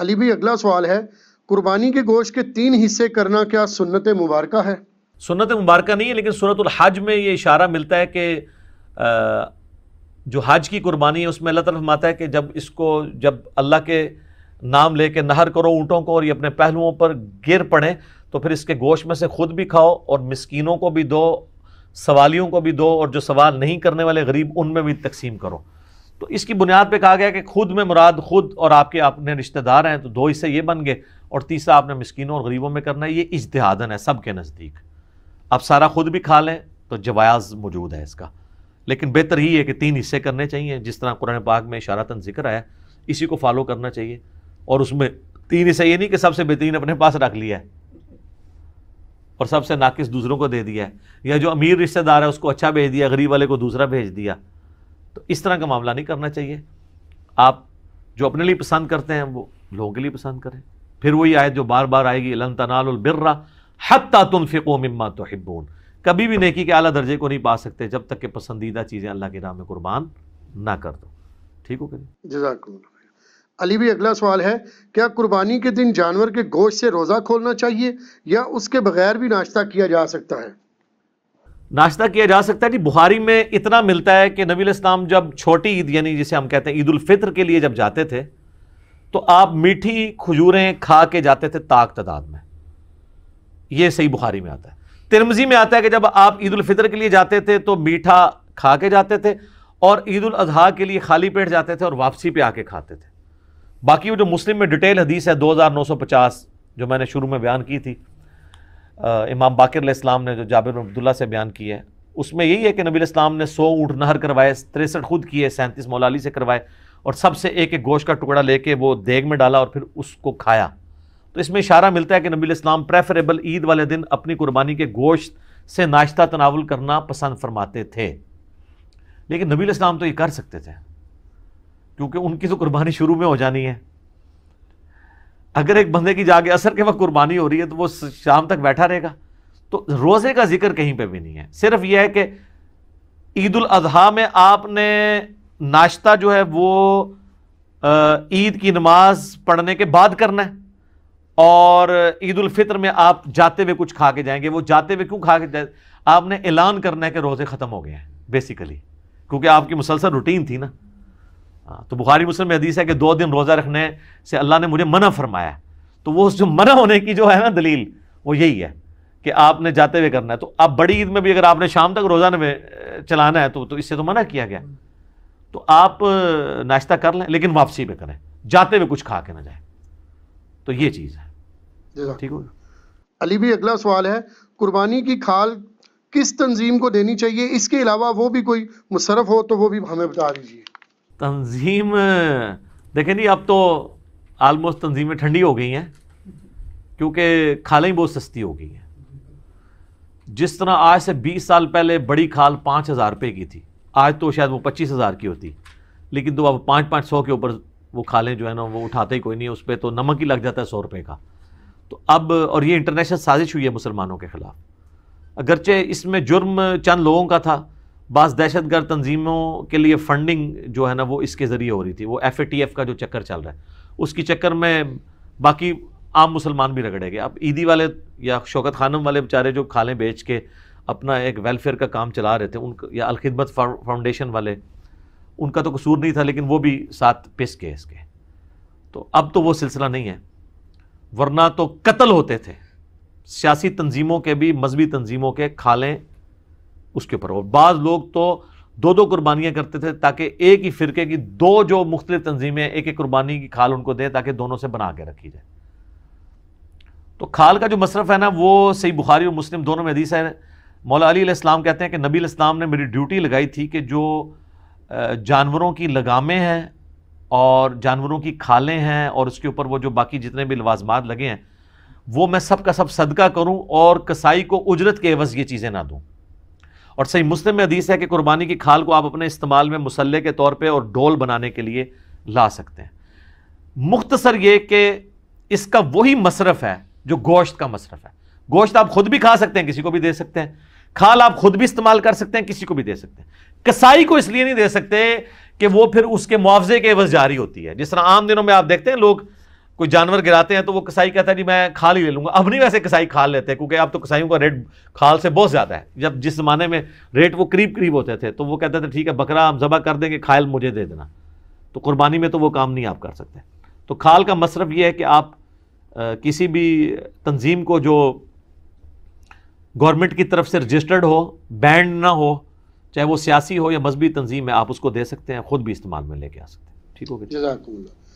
अली भाई अगला सवाल है कुर्बानी के गोश्त के तीन हिस्से करना क्या सुन्नत मुबारक है सुन्नत मुबारक नहीं है लेकिन सूरत हज में ये इशारा मिलता है कि जो हज की कुर्बानी है उसमें अल्लाह तरफ माता है कि जब इसको जब अल्लाह के नाम लेके नहर करो ऊँटों को और ये अपने पहलुओं पर गिर पड़े तो फिर इसके गोश्त में से खुद भी खाओ और मिसकीनों को भी दो सवालियों को भी दो और जो सवाल नहीं करने वाले गरीब उनमें भी तकसीम करो तो इसकी बुनियाद पर कहा गया कि खुद में मुराद खुद और आपके अपने रिश्तेदार हैं तो दो हिस्से ये बन गए और तीसरा आपने मस्किनों और गरीबों में करना है ये इजतहादन है सब के नज़दीक आप सारा खुद भी खा लें तो जवाज़ मौजूद है इसका लेकिन बेहतर ही है कि तीन हिस्से करने चाहिए जिस तरह कुरान पाक में इशारतन जिक्र आया इसी को फॉलो करना चाहिए और उसमें तीन हिस्से ये नहीं कि सबसे बेहतरीन अपने पास रख लिया है और सबसे नाकिस दूसरों को दे दिया है या जो अमीर रिश्तेदार है उसको अच्छा भेज दिया गरीब वाले को दूसरा भेज दिया तो इस तरह का मामला नहीं करना चाहिए आप जो अपने लिए पसंद करते हैं वो लोगों के लिए पसंद करें फिर वही आयत जो बार बार आएगी लन तनालबिर्रा हत्ता तुम फ़िको मम्मा तो हिब्बून कभी भी नेकी के अला दर्जे को नहीं पा सकते जब तक कि पसंदीदा चीज़ें अल्लाह के नाम में कुर्बान ना कर दो ठीक हो गई अली भी अगला सवाल है क्या कुर्बानी के दिन जानवर के गोश्त से रोज़ा खोलना चाहिए या उसके बगैर भी नाश्ता किया जा सकता है नाश्ता किया जा सकता है जी बुहारी में इतना मिलता है कि नबी इस्लाम जब छोटी ईद यानी जिसे हम कहते हैं ईद फित्र के लिए जब जाते थे तो आप मीठी खजूरें खा के जाते थे ताक तदाद में ये सही बुखारी में आता है तिरमजी में आता है कि जब आप ईद फितर के लिए जाते थे तो मीठा खा के जाते थे और ईद अजहा के लिए खाली पेट जाते थे और वापसी पे आके खाते थे बाकी वो जो मुस्लिम में डिटेल हदीस है 2950 जो मैंने शुरू में बयान की थी इमाम बाकर इस्लाम ने जो जाबिर अब्दुल्ला से बयान किया है उसमें यही है कि नबी इस्लाम ने सौ ऊँट नहर करवाए तिरसठ खुद किए सैंतीस मौलाली से करवाए और सबसे एक एक गोश का टुकड़ा लेके वो देग में डाला और फिर उसको खाया तो इसमें इशारा मिलता है कि नबी इस्लाम प्रेफरेबल ईद वाले दिन अपनी कुर्बानी के गोश्त से नाश्ता तनावल करना पसंद फरमाते थे लेकिन नबी इस्लाम तो ये कर सकते थे क्योंकि उनकी तो कुर्बानी शुरू में हो जानी है अगर एक बंदे की जागे असर के वक्त कुर्बानी हो रही है तो वो शाम तक बैठा रहेगा तो रोज़े का जिक्र कहीं पर भी नहीं है सिर्फ यह है कि ईद उल अजहा में आपने नाश्ता जो है वो ईद की नमाज पढ़ने के बाद करना है और ईद उल फित्र में आप जाते हुए कुछ खा के जाएंगे वो जाते हुए क्यों खा के जाए आपने ऐलान करना है कि रोज़े ख़त्म हो गए हैं बेसिकली क्योंकि आपकी मुसलसल रूटीन थी ना हाँ तो बुखारी मुस्लिम में हदीस है कि दो दिन रोज़ा रखने से अल्लाह ने मुझे मना फरमाया तो वो जो मना होने की जो है ना दलील वो यही है कि आपने जाते हुए करना है तो अब बड़ी ईद में भी अगर आपने शाम तक रोज़ा में चलाना है तो, तो इससे तो मना किया गया तो आप नाश्ता कर लें लेकिन वापसी पे करें जाते हुए कुछ खा के ना जाए तो ये चीज़ है ठीक हो अली भी अगला सवाल है कुर्बानी की खाल किस तंजीम को देनी चाहिए इसके अलावा वो भी कोई मुशरफ हो तो वो भी हमें बता दीजिए तंजीम देखें जी अब तो आलमोस्ट तंजीमें ठंडी हो गई हैं क्योंकि खालें ही बहुत सस्ती हो गई हैं जिस तरह आज से 20 साल पहले बड़ी खाल पाँच हज़ार रुपये की थी आज तो शायद वो पच्चीस हज़ार की होती लेकिन तो अब पाँच पाँच सौ के ऊपर वो खालें जो है ना वो उठाते ही कोई नहीं है उस पर तो नमक ही लग जाता है सौ रुपये का तो अब और ये इंटरनेशनल साजिश हुई है मुसलमानों के ख़िलाफ़ अगरचे इसमें जुर्म चंद लोगों का था बास दहशत गर्द तंजीमों के लिए फंडिंग जो है ना वो इसके ज़रिए हो रही थी वो एफ ए टी एफ का जो चक्कर चल रहा है उसकी चक्कर में बाकी आम मुसलमान भी रगड़े गए अब ईदी वाले या शौकत खानम वाले बेचारे जो खालें बेच के अपना एक वेलफेयर का काम चला रहे थे उन या अलखिदमत फाउंडेशन वाले उनका तो कसूर नहीं था लेकिन वो भी साथ पिस गए इसके तो अब तो वो सिलसिला नहीं है वरना तो कत्ल होते थे सियासी तंजीमों के भी मजहबी तंजीमों के खालें उसके ऊपर और बाज़ लोग तो दो दो कुर्बानियाँ करते थे ताकि एक ही फ़िरके की दो जो मुख्तलि तंजीमें एक एक कुर्बानी की खाल उनको दें ताकि दोनों से बना के रखी जाए तो खाल का जो मसरफ़ है ना वो सही बुखारी और मुस्लिम दोनों में हदीस है मौला अली इस्लाम कहते हैं कि नबी इस्लाम ने मेरी ड्यूटी लगाई थी कि जो जानवरों की लगामें हैं और जानवरों की खालें हैं और उसके ऊपर वो जो बाकी जितने भी लवाजमात लगे हैं वो मैं सब का सब सदका करूं और कसाई को उजरत के एवज़ ये चीज़ें ना दूं और सही मुस्लिम में हदीस है कि कुर्बानी की खाल को आप अपने इस्तेमाल में मसल्ले के तौर पर और डोल बनाने के लिए ला सकते हैं मुख्तसर ये कि इसका वही मशरफ है जो गोश्त का मसरफ है गोश्त आप खुद भी खा सकते हैं किसी को भी दे सकते हैं खाल आप खुद भी इस्तेमाल कर सकते हैं किसी को भी दे सकते हैं कसाई को इसलिए नहीं दे सकते कि वो फिर उसके मुआवजे के एवज जारी होती है जिस तरह आम दिनों में आप देखते हैं लोग कोई जानवर गिराते हैं तो वो कसाई कहता है जी मैं खाल ही ले लूँगा अब नहीं वैसे कसाई खाल लेते क्योंकि अब तो कसाईयों का रेट खाल से बहुत ज़्यादा है जब जिस ज़माने में रेट वो करीब करीब होते थे तो वो कहते थे ठीक है बकरा हम जबा कर देंगे खाल मुझे दे देना तो कुर्बानी में तो वो काम नहीं आप कर सकते तो खाल का मसरफ ये है कि आप किसी भी तंजीम को जो गवर्नमेंट की तरफ से रजिस्टर्ड हो बैंड ना हो चाहे वो सियासी हो या मजहबी तंजीम है आप उसको दे सकते हैं ख़ुद भी इस्तेमाल में लेके आ सकते हैं ठीक हो गया